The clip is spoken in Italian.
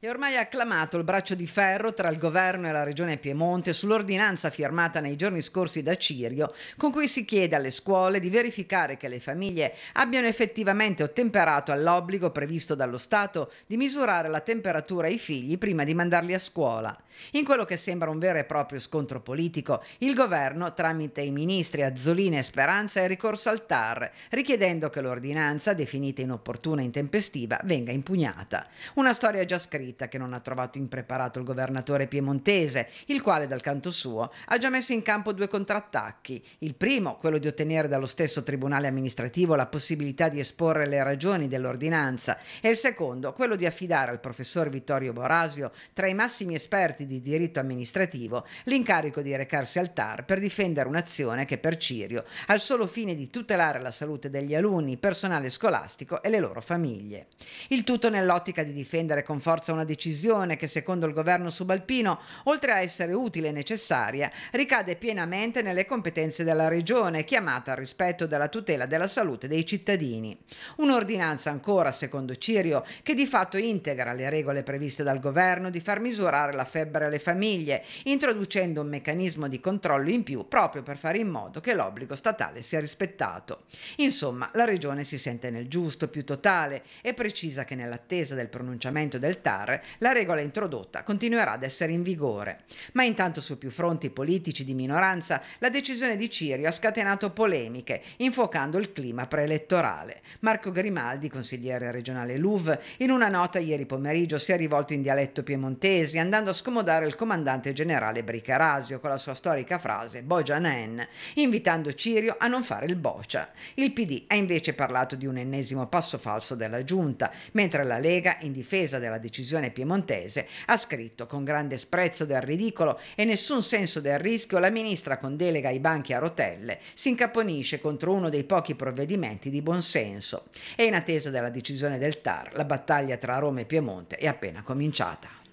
È ormai acclamato il braccio di ferro tra il governo e la regione Piemonte sull'ordinanza firmata nei giorni scorsi da Cirio, con cui si chiede alle scuole di verificare che le famiglie abbiano effettivamente ottemperato all'obbligo previsto dallo Stato di misurare la temperatura ai figli prima di mandarli a scuola. In quello che sembra un vero e proprio scontro politico, il governo, tramite i ministri Azzolina e Speranza, è ricorso al TAR, richiedendo che l'ordinanza, definita inopportuna e intempestiva, venga impugnata. Una storia già scritta ferita che non ha trovato impreparato il governatore piemontese, il quale dal canto suo ha già messo in campo due contrattacchi. Il primo, quello di ottenere dallo stesso Tribunale amministrativo la possibilità di esporre le ragioni dell'ordinanza e il secondo, quello di affidare al professor Vittorio Borasio, tra i massimi esperti di diritto amministrativo, l'incarico di recarsi al TAR per difendere un'azione che per Cirio, ha il solo fine di tutelare la salute degli alunni, personale scolastico e le loro famiglie. Il tutto nell'ottica di difendere con forza una decisione che secondo il governo subalpino, oltre a essere utile e necessaria, ricade pienamente nelle competenze della regione, chiamata al rispetto della tutela della salute dei cittadini. Un'ordinanza ancora, secondo Cirio, che di fatto integra le regole previste dal governo di far misurare la febbre alle famiglie, introducendo un meccanismo di controllo in più proprio per fare in modo che l'obbligo statale sia rispettato. Insomma, la regione si sente nel giusto più totale e precisa che nell'attesa del pronunciamento del TAR nucleare, la regola introdotta continuerà ad essere in vigore. Ma intanto su più fronti politici di minoranza la decisione di Cirio ha scatenato polemiche, infuocando il clima preelettorale. Marco Grimaldi, consigliere regionale Louvre, in una nota ieri pomeriggio si è rivolto in dialetto piemontese, andando a scomodare il comandante generale Bricarasio con la sua storica frase Bogia Nen, invitando Cirio a non fare il boccia. Il PD ha invece parlato di un ennesimo passo falso della giunta, mentre la Lega, in difesa della decisione regione piemontese, ha scritto con grande sprezzo del ridicolo e nessun senso del rischio la ministra con delega ai banchi a rotelle si incaponisce contro uno dei pochi provvedimenti di buonsenso e in attesa della decisione del TAR la battaglia tra Roma e Piemonte è appena cominciata.